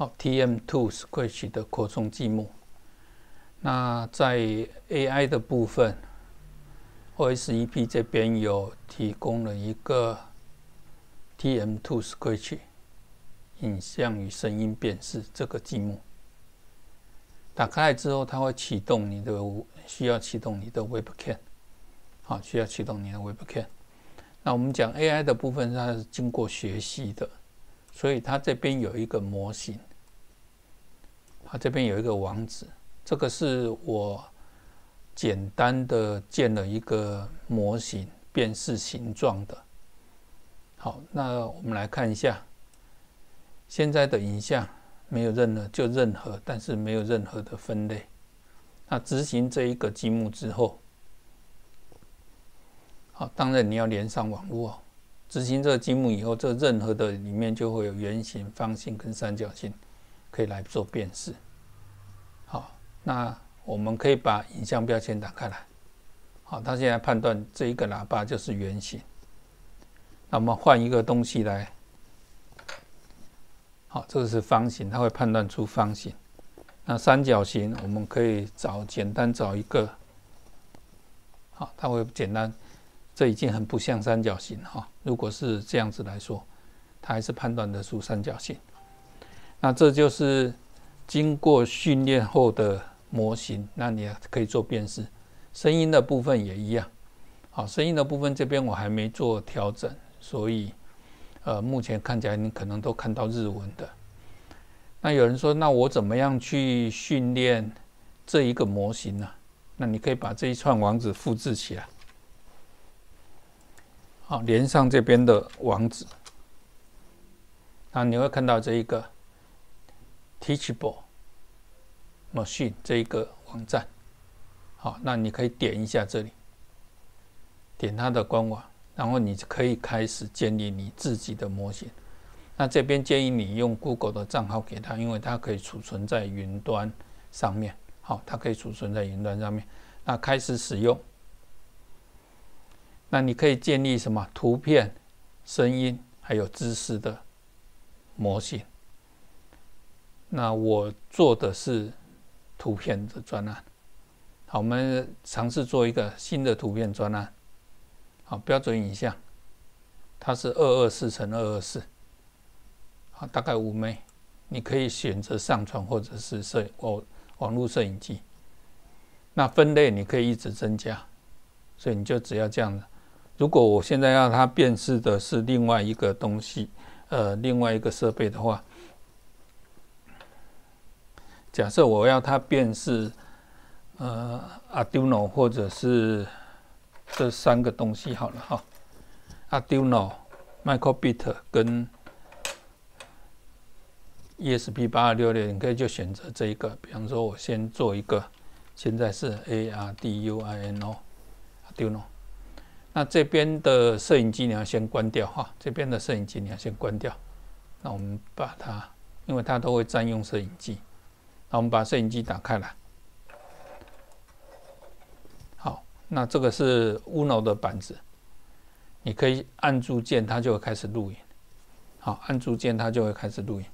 好，TM2 s q u e e z 的扩充积木。那在 AI 的部分，OSEP 这边有提供了一个 TM2 s q u e e z 影像与声音辨识这个积木。打开之后，它会启动你的需要启动你的 Webcam。好，需要启动你的 Webcam。那我们讲 AI 的部分，它是经过学习的，所以它这边有一个模型。啊，这边有一个网址，这个是我简单的建了一个模型，辨识形状的。好，那我们来看一下现在的影像，没有任何，就任何，但是没有任何的分类。那执行这一个积木之后，好，当然你要连上网络。执行这个积木以后，这任何的里面就会有圆形、方形跟三角形。可以来做辨识，好，那我们可以把影像标签打开来，好，它现在判断这一个喇叭就是圆形，那我们换一个东西来，好，这个是方形，它会判断出方形，那三角形我们可以找简单找一个，好，它会简单，这已经很不像三角形哈，如果是这样子来说，它还是判断得出三角形。那这就是经过训练后的模型，那你可以做辨识。声音的部分也一样，好，声音的部分这边我还没做调整，所以呃，目前看起来你可能都看到日文的。那有人说，那我怎么样去训练这一个模型呢？那你可以把这一串网址复制起来，好，连上这边的网址，那你会看到这一个。Teachable Machine 这一个网站，好，那你可以点一下这里，点它的官网，然后你可以开始建立你自己的模型。那这边建议你用 Google 的账号给他，因为它可以储存在云端上面。好，它可以储存在云端上面。那开始使用，那你可以建立什么图片、声音还有知识的模型。那我做的是图片的专案。好，我们尝试做一个新的图片专案。好，标准影像，它是二二四乘二二四，好，大概五枚。你可以选择上传或者是摄哦网络摄影机，那分类你可以一直增加，所以你就只要这样子。如果我现在要它辨识的是另外一个东西，呃，另外一个设备的话。假设我要它辨识，呃，Arduino 或者是这三个东西好了哈。Arduino、Microbit 跟 ESP 八六六，你可以就选择这一个。比方说，我先做一个，现在是 Arduino，Arduino。那这边的摄影机你要先关掉哈，这边的摄影机你要先关掉。那我们把它，因为它都会占用摄影机。那我们把摄影机打开来。好，那这个是 n 脑的板子，你可以按住键，它就会开始录影。好，按住键它就会开始录影。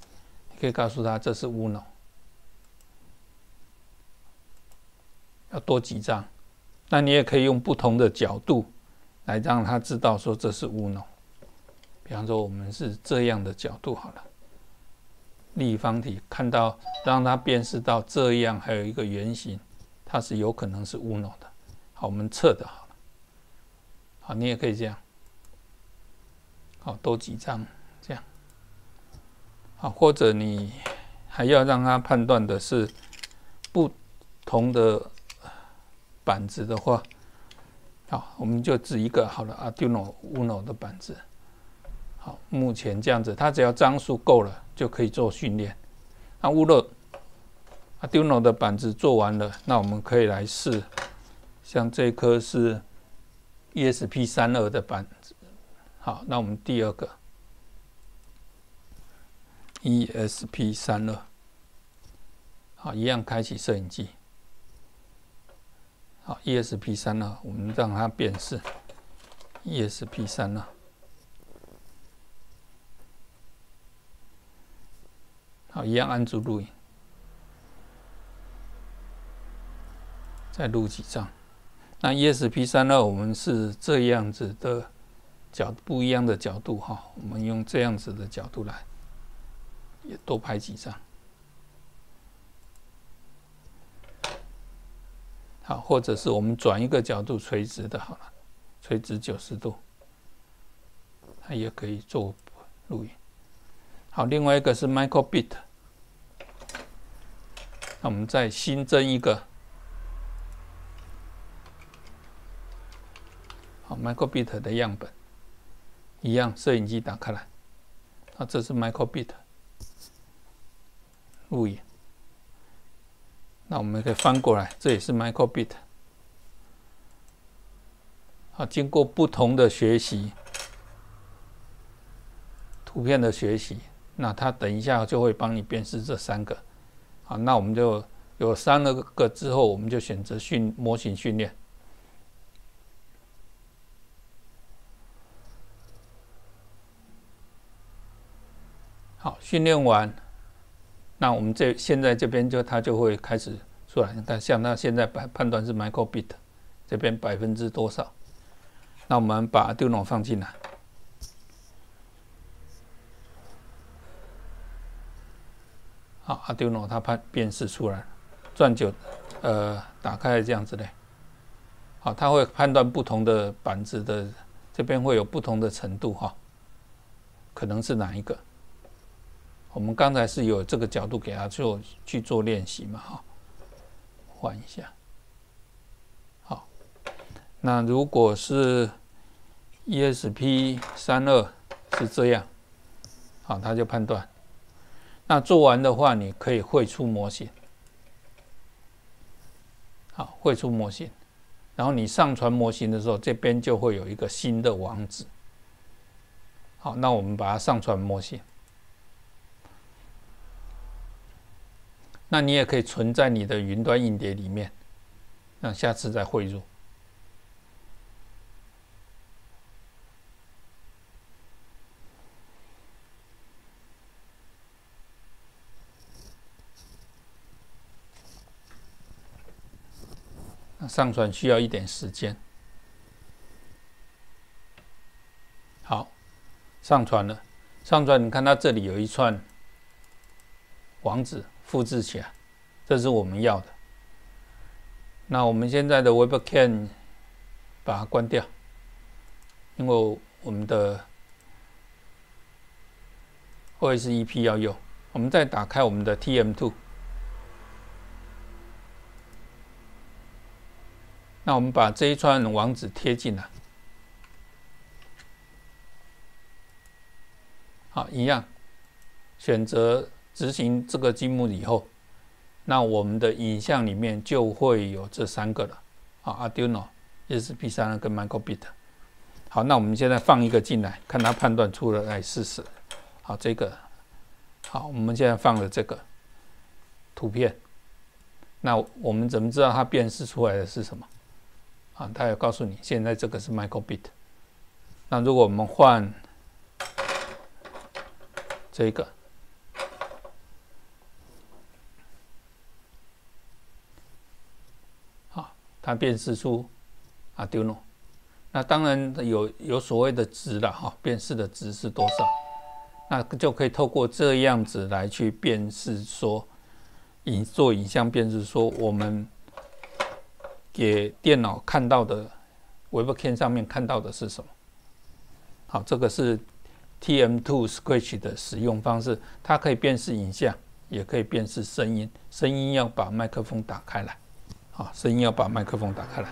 你可以告诉他这是 n 脑，要多几张。那你也可以用不同的角度来让他知道说这是 n 脑。比方说我们是这样的角度好了。立方体看到，让它辨识到这样，还有一个圆形，它是有可能是乌 o 的。好，我们测的好了。好，你也可以这样。好，多几张这样。好，或者你还要让它判断的是不同的板子的话，好，我们就指一个好了啊，o u 乌 o 的板子。好，目前这样子，它只要张数够了就可以做训练。那乌 Arduino 的板子做完了，那我们可以来试。像这颗是 ESP 三二的板子。好，那我们第二个 ESP 三二。好，一样开启摄影机。好，ESP 三2我们让它辨识。ESP 三2一样按住录影，再录几张。那 ESP 三呢？我们是这样子的角不一样的角度哈，我们用这样子的角度来也多拍几张。好，或者是我们转一个角度垂直的，好了，垂直九十度，它也可以做录影。好，另外一个是 Microbit。那我们再新增一个，好，Microbit 的样本，一样，摄影机打开来，啊，这是 Microbit 录影，那我们可以翻过来，这也是 Microbit，好，经过不同的学习，图片的学习，那它等一下就会帮你辨识这三个。好，那我们就有三个个之后，我们就选择训模型训练。好，训练完，那我们这现在这边就它就会开始出来。你看，像它现在判判断是 microbit，这边百分之多少？那我们把 d i n o 放进来。好，Arduino 它判辨识出来，转九，呃，打开这样子的，好，它会判断不同的板子的这边会有不同的程度哈，可能是哪一个？我们刚才是有这个角度给他做去做练习嘛哈，换一下，好，那如果是 ESP 三二是这样，好，它就判断。那做完的话，你可以绘出模型，好，绘出模型，然后你上传模型的时候，这边就会有一个新的网址，好，那我们把它上传模型，那你也可以存在你的云端硬碟里面，那下次再汇入。上传需要一点时间，好，上传了。上传，你看它这里有一串网址，复制起来，这是我们要的。那我们现在的 Web Cam 把它关掉，因为我们的 o s EP 要用。我们再打开我们的 TM Two。那我们把这一串网址贴进来，好，一样，选择执行这个积木以后，那我们的影像里面就会有这三个了。好，Arduino 也是 P 三二跟 Microbit。好，那我们现在放一个进来，看它判断出了来试试。好，这个，好，我们现在放了这个图片，那我们怎么知道它辨识出来的是什么？啊，它有告诉你，现在这个是 Microbit。那如果我们换这一个，好，它辨识出 Arduino。那当然有有所谓的值了哈，辨识的值是多少？那就可以透过这样子来去辨识说，影做影像辨识说我们。给电脑看到的，Webcam 上面看到的是什么？好，这个是 TM2 s c r a t c h 的使用方式，它可以辨识影像，也可以辨识声音。声音要把麦克风打开来，好，声音要把麦克风打开来。